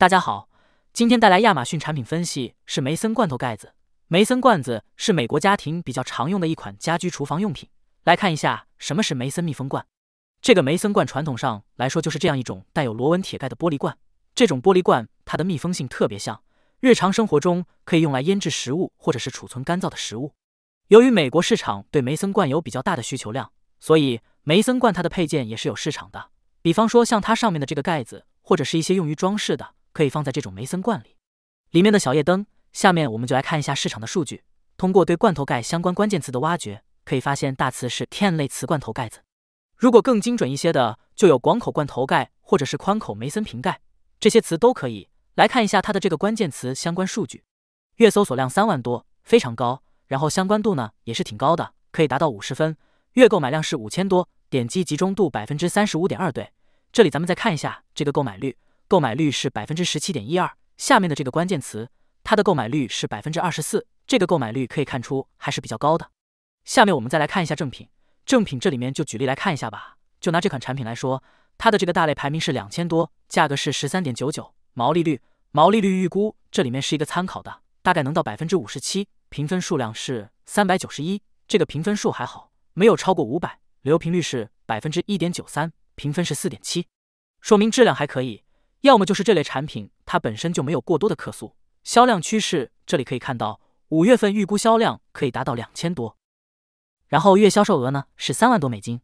大家好，今天带来亚马逊产品分析是梅森罐头盖子。梅森罐子是美国家庭比较常用的一款家居厨房用品。来看一下什么是梅森密封罐。这个梅森罐传统上来说就是这样一种带有螺纹铁盖的玻璃罐。这种玻璃罐它的密封性特别像，日常生活中可以用来腌制食物或者是储存干燥的食物。由于美国市场对梅森罐有比较大的需求量，所以梅森罐它的配件也是有市场的。比方说像它上面的这个盖子，或者是一些用于装饰的。可以放在这种梅森罐里，里面的小夜灯。下面我们就来看一下市场的数据。通过对罐头盖相关关键词的挖掘，可以发现大词是 can 类词罐头盖子。如果更精准一些的，就有广口罐头盖或者是宽口梅森瓶盖，这些词都可以。来看一下它的这个关键词相关数据，月搜索量三万多，非常高。然后相关度呢也是挺高的，可以达到五十分。月购买量是五千多，点击集中度百分之三十五点二。对，这里咱们再看一下这个购买率。购买率是百分之十七点一二，下面的这个关键词，它的购买率是百分之二十四，这个购买率可以看出还是比较高的。下面我们再来看一下正品，正品这里面就举例来看一下吧，就拿这款产品来说，它的这个大类排名是两千多，价格是十三点九九，毛利率，毛利率预估这里面是一个参考的，大概能到百分之五十七，评分数量是三百九十一，这个评分数还好，没有超过五百，留评率是百分之一点九三，评分是四点七，说明质量还可以。要么就是这类产品，它本身就没有过多的客诉。销量趋势这里可以看到，五月份预估销量可以达到两千多，然后月销售额呢是三万多美金。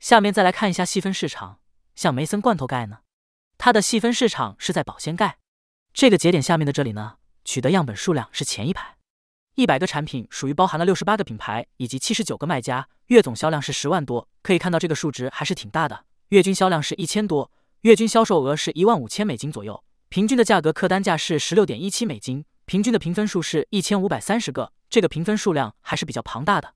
下面再来看一下细分市场，像梅森罐头盖呢，它的细分市场是在保鲜盖这个节点下面的这里呢，取得样本数量是前一排一百个产品，属于包含了六十八个品牌以及七十九个卖家，月总销量是十万多，可以看到这个数值还是挺大的，月均销量是一千多。月均销售额是一万五千美金左右，平均的价格客单价是十六点一七美金，平均的评分数是一千五百三十个，这个评分数量还是比较庞大的。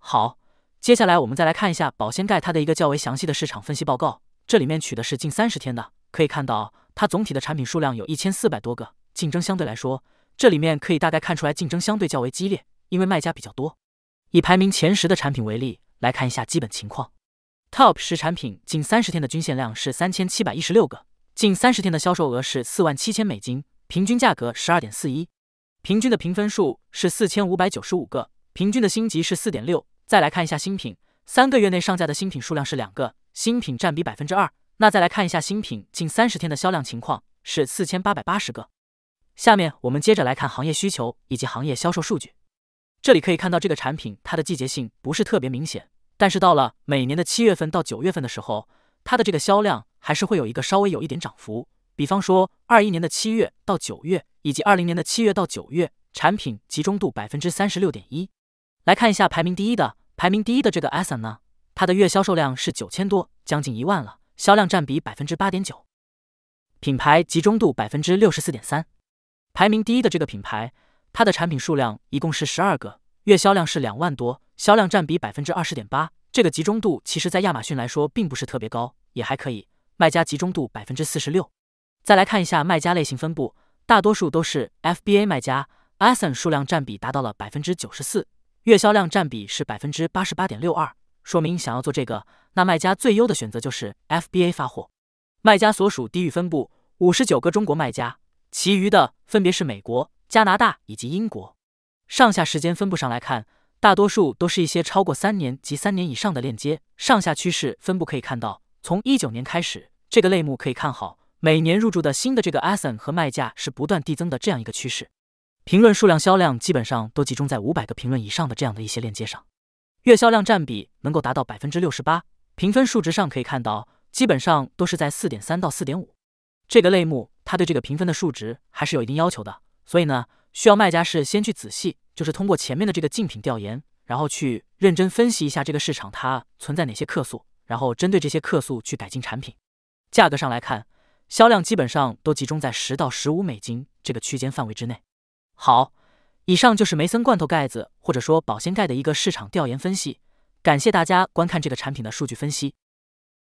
好，接下来我们再来看一下保鲜盖它的一个较为详细的市场分析报告，这里面取的是近三十天的，可以看到它总体的产品数量有一千四百多个，竞争相对来说，这里面可以大概看出来竞争相对较为激烈，因为卖家比较多。以排名前十的产品为例，来看一下基本情况。TOP 十产品近三十天的均线量是三千七百一十六个，近三十天的销售额是四万七千美金，平均价格十二点四一，平均的评分数是四千五百九十五个，平均的星级是四点六。再来看一下新品，三个月内上架的新品数量是两个，新品占比百分之二。那再来看一下新品近三十天的销量情况是四千八百八十个。下面我们接着来看行业需求以及行业销售数据，这里可以看到这个产品它的季节性不是特别明显。但是到了每年的七月份到九月份的时候，它的这个销量还是会有一个稍微有一点涨幅。比方说，二一年的七月到九月，以及二零年的七月到九月，产品集中度百分之三十六点一。来看一下排名第一的，排名第一的这个 s 艾 n 呢，它的月销售量是九千多，将近一万了，销量占比百分之八点九，品牌集中度百分之六十四点三。排名第一的这个品牌，它的产品数量一共是十二个。月销量是两万多，销量占比百分之二十点八，这个集中度其实，在亚马逊来说并不是特别高，也还可以。卖家集中度百分之四十六。再来看一下卖家类型分布，大多数都是 FBA 卖家，ASIN 数量占比达到了百分之九十四，月销量占比是百分之八十八点六二，说明想要做这个，那卖家最优的选择就是 FBA 发货。卖家所属地域分布，五十九个中国卖家，其余的分别是美国、加拿大以及英国。上下时间分布上来看，大多数都是一些超过三年及三年以上的链接。上下趋势分布可以看到，从一九年开始，这个类目可以看好，每年入驻的新的这个 ASIN 和卖价是不断递增的这样一个趋势。评论数量、销量基本上都集中在五百个评论以上的这样的一些链接上，月销量占比能够达到百分之六十八。评分数值上可以看到，基本上都是在四点三到四点五。这个类目它对这个评分的数值还是有一定要求的，所以呢。需要卖家是先去仔细，就是通过前面的这个竞品调研，然后去认真分析一下这个市场它存在哪些客诉，然后针对这些客诉去改进产品。价格上来看，销量基本上都集中在十到十五美金这个区间范围之内。好，以上就是梅森罐头盖子或者说保鲜盖的一个市场调研分析，感谢大家观看这个产品的数据分析。